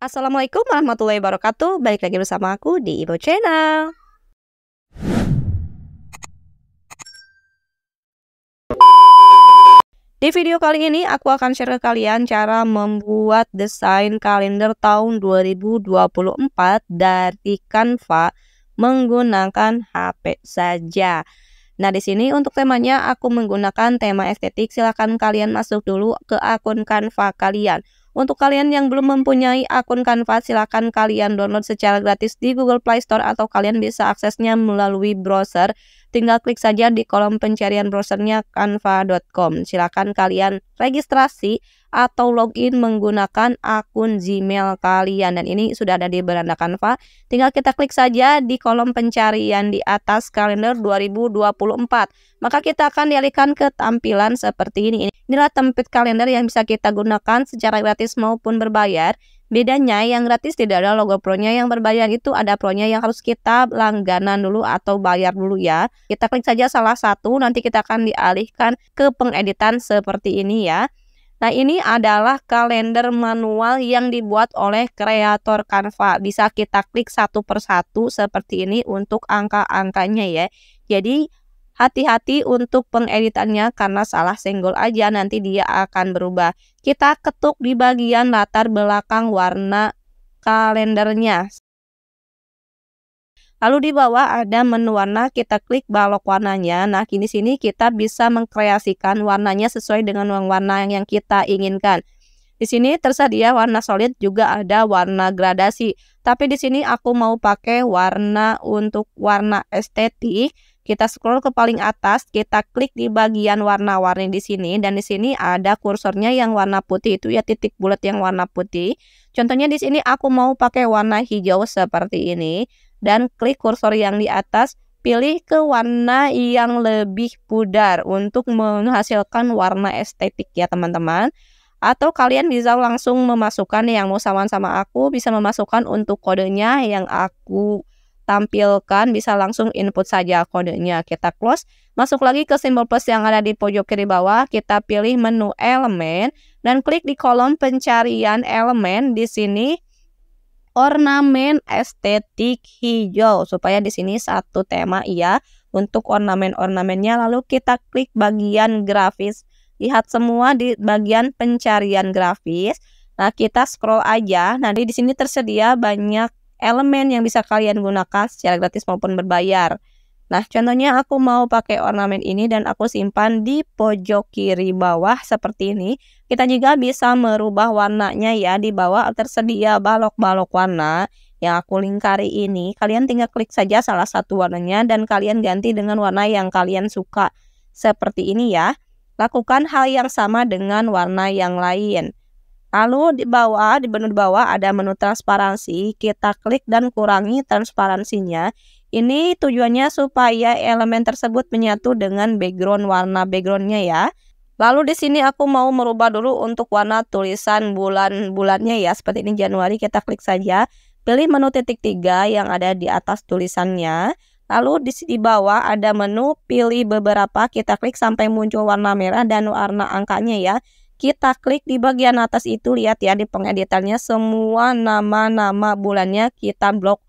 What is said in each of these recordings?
Assalamualaikum warahmatullahi wabarakatuh. Balik lagi bersama aku di Ibo Channel. Di video kali ini aku akan share ke kalian cara membuat desain kalender tahun 2024 dari Canva menggunakan HP saja. Nah, di sini untuk temanya aku menggunakan tema estetik. Silahkan kalian masuk dulu ke akun Canva kalian. Untuk kalian yang belum mempunyai akun Canva, silakan kalian download secara gratis di Google Play Store atau kalian bisa aksesnya melalui browser. Tinggal klik saja di kolom pencarian browsernya canva.com. Silakan kalian registrasi atau login menggunakan akun Gmail kalian dan ini sudah ada di beranda Canva. Tinggal kita klik saja di kolom pencarian di atas kalender 2024. Maka kita akan dialihkan ke tampilan seperti ini. Inilah template kalender yang bisa kita gunakan secara gratis maupun berbayar. Bedanya yang gratis tidak ada logo pronya, yang berbayar itu ada pronya yang harus kita langganan dulu atau bayar dulu ya. Kita klik saja salah satu, nanti kita akan dialihkan ke pengeditan seperti ini ya. Nah, ini adalah kalender manual yang dibuat oleh kreator Canva. Bisa kita klik satu persatu seperti ini untuk angka-angkanya ya. Jadi, hati-hati untuk pengeditannya karena salah senggol aja nanti dia akan berubah. Kita ketuk di bagian latar belakang warna kalendernya. Lalu di bawah ada menu warna, kita klik balok warnanya. Nah, kini sini kita bisa mengkreasikan warnanya sesuai dengan warna yang kita inginkan. Di sini tersedia warna solid juga ada warna gradasi. Tapi di sini aku mau pakai warna untuk warna estetik. Kita scroll ke paling atas, kita klik di bagian warna-warni di sini dan di sini ada kursornya yang warna putih itu ya titik bulat yang warna putih. Contohnya di sini aku mau pakai warna hijau seperti ini dan klik kursor yang di atas, pilih ke warna yang lebih pudar untuk menghasilkan warna estetik ya teman-teman. Atau kalian bisa langsung memasukkan yang mau samaan sama aku, bisa memasukkan untuk kodenya yang aku tampilkan bisa langsung input saja kodenya. Kita close, masuk lagi ke simbol plus yang ada di pojok kiri bawah, kita pilih menu elemen dan klik di kolom pencarian elemen di sini ornamen estetik hijau supaya di sini satu tema ya untuk ornamen-ornamennya lalu kita klik bagian grafis lihat semua di bagian pencarian grafis nah kita scroll aja nanti di sini tersedia banyak elemen yang bisa kalian gunakan secara gratis maupun berbayar Nah, contohnya aku mau pakai ornamen ini dan aku simpan di pojok kiri bawah seperti ini. Kita juga bisa merubah warnanya ya di bawah tersedia balok-balok warna yang aku lingkari ini. Kalian tinggal klik saja salah satu warnanya dan kalian ganti dengan warna yang kalian suka. Seperti ini ya. Lakukan hal yang sama dengan warna yang lain. Lalu di bawah, di menu bawah ada menu transparansi, kita klik dan kurangi transparansinya. Ini tujuannya supaya elemen tersebut menyatu dengan background warna backgroundnya ya. Lalu di sini aku mau merubah dulu untuk warna tulisan bulan-bulannya ya. Seperti ini Januari kita klik saja. Pilih menu titik tiga yang ada di atas tulisannya. Lalu di sini bawah ada menu pilih beberapa. Kita klik sampai muncul warna merah dan warna angkanya ya. Kita klik di bagian atas itu lihat ya di pengeditannya semua nama-nama bulannya kita blok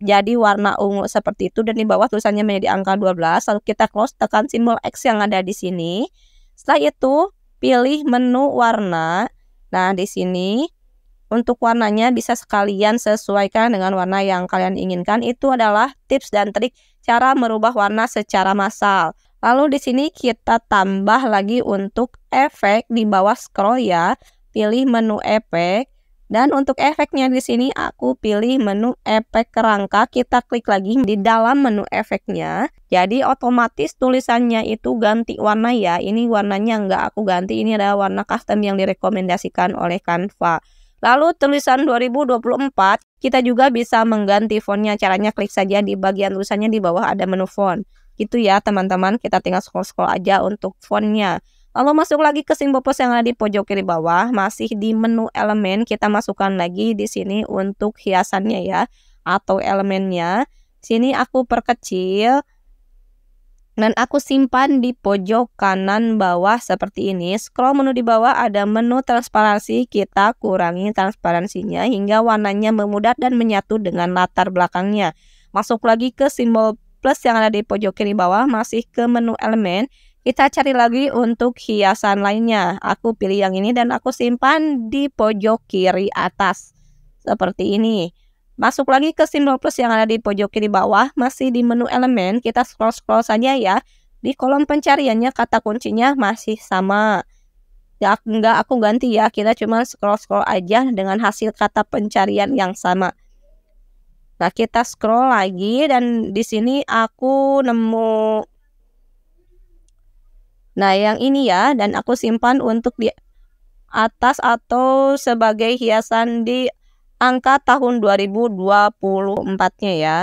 jadi warna ungu seperti itu dan di bawah tulisannya menjadi angka 12 lalu kita close tekan simbol X yang ada di sini setelah itu pilih menu warna nah di sini untuk warnanya bisa sekalian sesuaikan dengan warna yang kalian inginkan itu adalah tips dan trik cara merubah warna secara massal lalu di sini kita tambah lagi untuk efek di bawah scroll ya pilih menu efek dan untuk efeknya di sini aku pilih menu efek kerangka, kita klik lagi di dalam menu efeknya. Jadi otomatis tulisannya itu ganti warna ya. Ini warnanya nggak aku ganti, ini adalah warna custom yang direkomendasikan oleh Canva. Lalu tulisan 2024, kita juga bisa mengganti fontnya. Caranya klik saja di bagian tulisannya di bawah ada menu font. Gitu ya teman-teman, kita tinggal scroll-scroll aja untuk fontnya. Lalu masuk lagi ke simbol plus yang ada di pojok kiri bawah, masih di menu elemen kita masukkan lagi di sini untuk hiasannya ya atau elemennya. Sini aku perkecil dan aku simpan di pojok kanan bawah seperti ini. Scroll menu di bawah ada menu transparansi, kita kurangi transparansinya hingga warnanya memudar dan menyatu dengan latar belakangnya. Masuk lagi ke simbol plus yang ada di pojok kiri bawah, masih ke menu elemen. Kita cari lagi untuk hiasan lainnya. Aku pilih yang ini dan aku simpan di pojok kiri atas. Seperti ini. Masuk lagi ke simbol plus yang ada di pojok kiri bawah. Masih di menu elemen, kita scroll-scroll saja ya. Di kolom pencariannya kata kuncinya masih sama. Ya, enggak, aku ganti ya. Kita cuma scroll-scroll aja dengan hasil kata pencarian yang sama. Nah, kita scroll lagi dan di sini aku nemu Nah, yang ini ya dan aku simpan untuk di atas atau sebagai hiasan di angka tahun 2024-nya ya.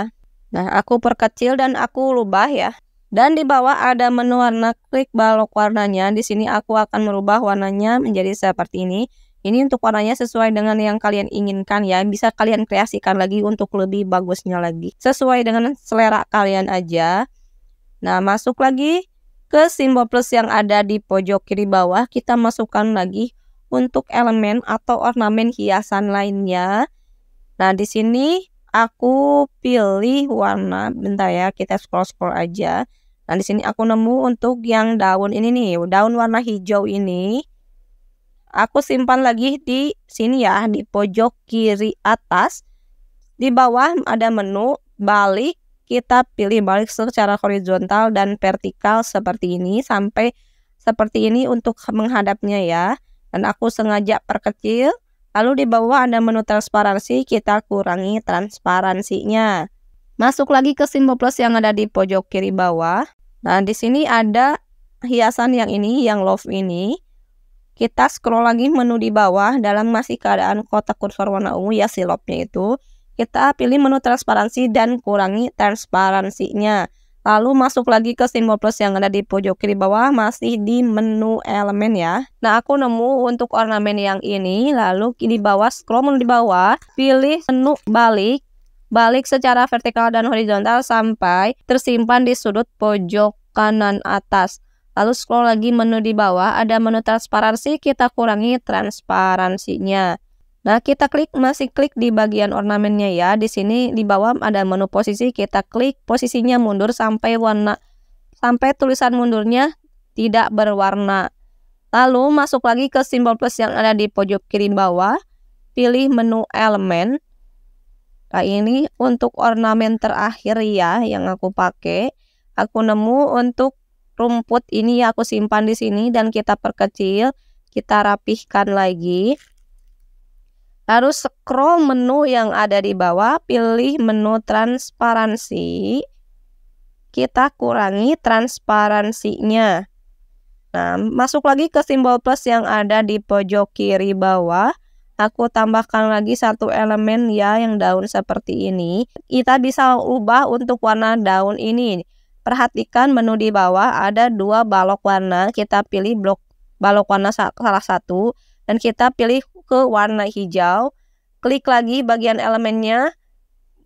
Nah, aku perkecil dan aku lubah ya. Dan di bawah ada menu warna klik balok warnanya. Di sini aku akan merubah warnanya menjadi seperti ini. Ini untuk warnanya sesuai dengan yang kalian inginkan ya. Bisa kalian kreasikan lagi untuk lebih bagusnya lagi. Sesuai dengan selera kalian aja. Nah, masuk lagi ke simbol plus yang ada di pojok kiri bawah, kita masukkan lagi untuk elemen atau ornamen hiasan lainnya. Nah, di sini aku pilih warna, bentar ya, kita scroll-scroll aja. Nah, di sini aku nemu untuk yang daun ini nih, daun warna hijau ini. Aku simpan lagi di sini ya, di pojok kiri atas. Di bawah ada menu balik kita pilih balik secara horizontal dan vertikal seperti ini sampai seperti ini untuk menghadapnya ya. Dan aku sengaja perkecil. Lalu di bawah ada menu transparansi, kita kurangi transparansinya. Masuk lagi ke simbol plus yang ada di pojok kiri bawah. Nah, di sini ada hiasan yang ini, yang love ini. Kita scroll lagi menu di bawah dalam masih keadaan kotak kursor warna ungu ya silopnya itu kita pilih menu transparansi dan kurangi transparansinya. Lalu masuk lagi ke simbol plus yang ada di pojok kiri bawah masih di menu elemen ya. Nah aku nemu untuk ornamen yang ini lalu di bawah scroll menu di bawah pilih menu balik. Balik secara vertikal dan horizontal sampai tersimpan di sudut pojok kanan atas. Lalu scroll lagi menu di bawah ada menu transparansi kita kurangi transparansinya. Nah, kita klik masih klik di bagian ornamennya ya. Di sini di bawah ada menu posisi, kita klik posisinya mundur sampai warna sampai tulisan mundurnya tidak berwarna. Lalu masuk lagi ke simbol plus yang ada di pojok kiri bawah, pilih menu elemen. Nah, ini untuk ornamen terakhir ya yang aku pakai. Aku nemu untuk rumput ini ya aku simpan di sini dan kita perkecil, kita rapihkan lagi. Harus scroll menu yang ada di bawah, pilih menu transparansi. Kita kurangi transparansinya. Nah, masuk lagi ke simbol plus yang ada di pojok kiri bawah. Aku tambahkan lagi satu elemen ya yang daun seperti ini. Kita bisa ubah untuk warna daun ini. Perhatikan menu di bawah ada dua balok warna. Kita pilih blok balok warna salah satu dan kita pilih ke warna hijau. Klik lagi bagian elemennya,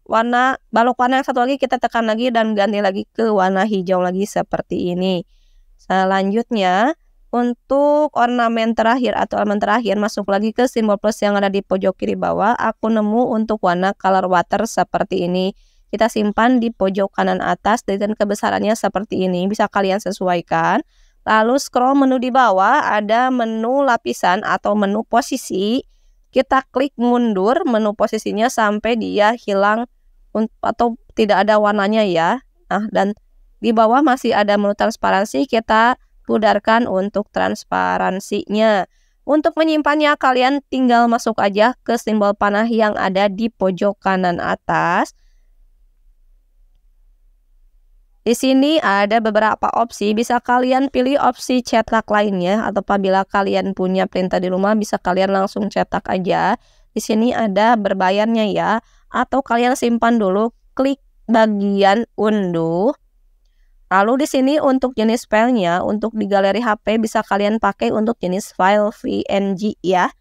warna balok warna yang satu lagi kita tekan lagi dan ganti lagi ke warna hijau lagi seperti ini. Selanjutnya untuk ornamen terakhir atau elemen terakhir masuk lagi ke simbol plus yang ada di pojok kiri bawah. Aku nemu untuk warna color water seperti ini. Kita simpan di pojok kanan atas dan kebesarannya seperti ini. Bisa kalian sesuaikan. Lalu scroll menu di bawah ada menu lapisan atau menu posisi. Kita klik mundur menu posisinya sampai dia hilang atau tidak ada warnanya ya. Nah, dan di bawah masih ada menu transparansi, kita pudarkan untuk transparansinya. Untuk menyimpannya, kalian tinggal masuk aja ke simbol panah yang ada di pojok kanan atas. Di sini ada beberapa opsi, bisa kalian pilih opsi cetak lainnya atau apabila kalian punya printer di rumah bisa kalian langsung cetak aja. Di sini ada berbayarnya ya atau kalian simpan dulu klik bagian unduh. Lalu di sini untuk jenis filenya untuk di galeri HP bisa kalian pakai untuk jenis file VNG ya.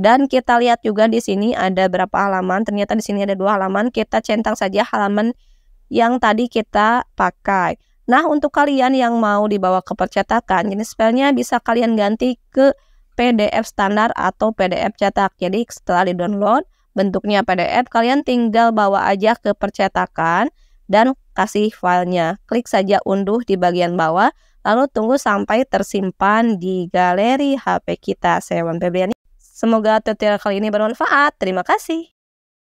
Dan kita lihat juga di sini ada berapa halaman. Ternyata di sini ada dua halaman. Kita centang saja halaman yang tadi kita pakai. Nah, untuk kalian yang mau dibawa ke percetakan, jenis filenya bisa kalian ganti ke PDF standar atau PDF cetak. Jadi, setelah di-download, bentuknya PDF, kalian tinggal bawa aja ke percetakan dan kasih filenya. Klik saja unduh di bagian bawah, lalu tunggu sampai tersimpan di galeri HP kita. Saya Wan Semoga tutorial kali ini bermanfaat. Terima kasih.